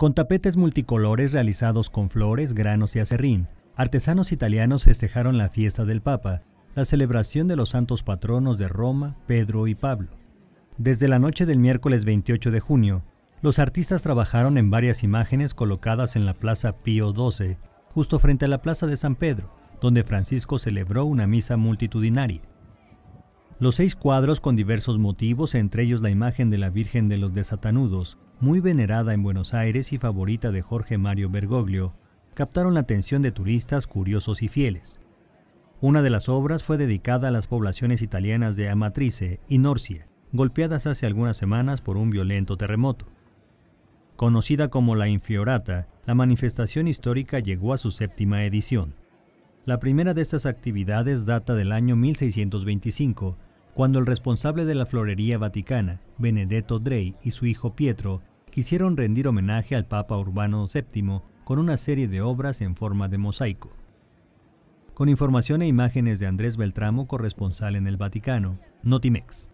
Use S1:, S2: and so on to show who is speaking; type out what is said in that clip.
S1: con tapetes multicolores realizados con flores, granos y acerrín. Artesanos italianos festejaron la fiesta del Papa, la celebración de los santos patronos de Roma, Pedro y Pablo. Desde la noche del miércoles 28 de junio, los artistas trabajaron en varias imágenes colocadas en la Plaza Pío XII, justo frente a la Plaza de San Pedro, donde Francisco celebró una misa multitudinaria. Los seis cuadros con diversos motivos, entre ellos la imagen de la Virgen de los Desatanudos, muy venerada en Buenos Aires y favorita de Jorge Mario Bergoglio, captaron la atención de turistas curiosos y fieles. Una de las obras fue dedicada a las poblaciones italianas de Amatrice y Norcia, golpeadas hace algunas semanas por un violento terremoto. Conocida como la Infiorata, la manifestación histórica llegó a su séptima edición. La primera de estas actividades data del año 1625, cuando el responsable de la florería vaticana, Benedetto Drey, y su hijo Pietro quisieron rendir homenaje al Papa Urbano VII con una serie de obras en forma de mosaico. Con información e imágenes de Andrés Beltramo, corresponsal en el Vaticano, Notimex.